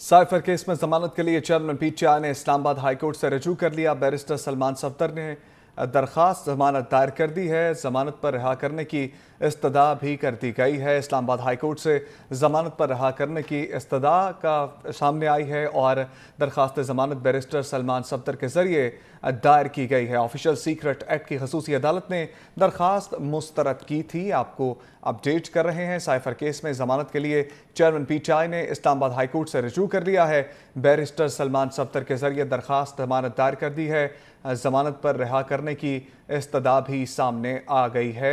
cipher case में जमानत के लिए चेयरमैन पीटीआई ने इस्लामाबाद हाईकोर्ट से रजू कर लिया बैरिस्टर सलमान सफदर ने दरख्वास्त जमानत दायर कर दी है जमानत पर रहा करने की इस्तदा भी कर दी गई है इस्लामाबाद हाईकोर्ट से जमानत पर रहा करने की इस्तदा का सामने आई है और दरख्वास्त जमानत बैरिस्टर सलमान सफ्तर के जरिए दायर की गई है ऑफिशियल सीक्रेट एक्ट की खसूसी अदालत ने दरख्वास्त मुस्तरद की थी आपको अपडेट कर रहे हैं साइफर केस में जमानत के लिए चेयरमैन आई ने इस्लामाबाद हाईकोर्ट से रजू कर लिया है बैरिस्टर सलमान सफ्तर के जरिए दरख्वास्त जमानत दायर कर दी है जमानत पर रहा कर करने की इस्तदा भी सामने आ गई है